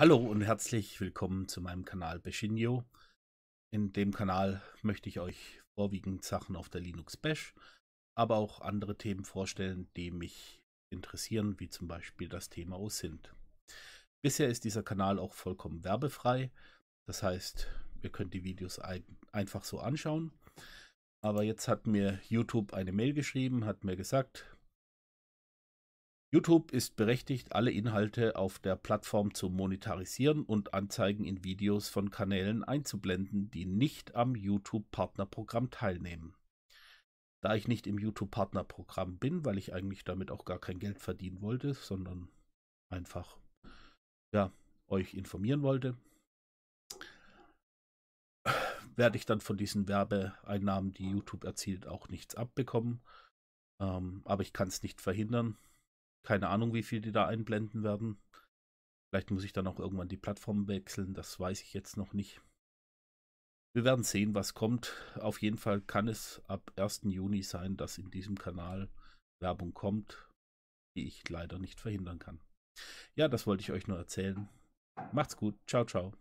Hallo und herzlich willkommen zu meinem Kanal Beshinio. In dem Kanal möchte ich euch vorwiegend Sachen auf der Linux Bash, aber auch andere Themen vorstellen, die mich interessieren, wie zum Beispiel das Thema OSINT. Bisher ist dieser Kanal auch vollkommen werbefrei, das heißt, ihr könnt die Videos ein einfach so anschauen. Aber jetzt hat mir YouTube eine Mail geschrieben, hat mir gesagt, YouTube ist berechtigt, alle Inhalte auf der Plattform zu monetarisieren und Anzeigen in Videos von Kanälen einzublenden, die nicht am YouTube-Partnerprogramm teilnehmen. Da ich nicht im YouTube-Partnerprogramm bin, weil ich eigentlich damit auch gar kein Geld verdienen wollte, sondern einfach ja, euch informieren wollte, werde ich dann von diesen Werbeeinnahmen, die YouTube erzielt, auch nichts abbekommen. Ähm, aber ich kann es nicht verhindern keine Ahnung, wie viel die da einblenden werden. Vielleicht muss ich dann auch irgendwann die Plattform wechseln, das weiß ich jetzt noch nicht. Wir werden sehen, was kommt. Auf jeden Fall kann es ab 1. Juni sein, dass in diesem Kanal Werbung kommt, die ich leider nicht verhindern kann. Ja, das wollte ich euch nur erzählen. Macht's gut. Ciao, ciao.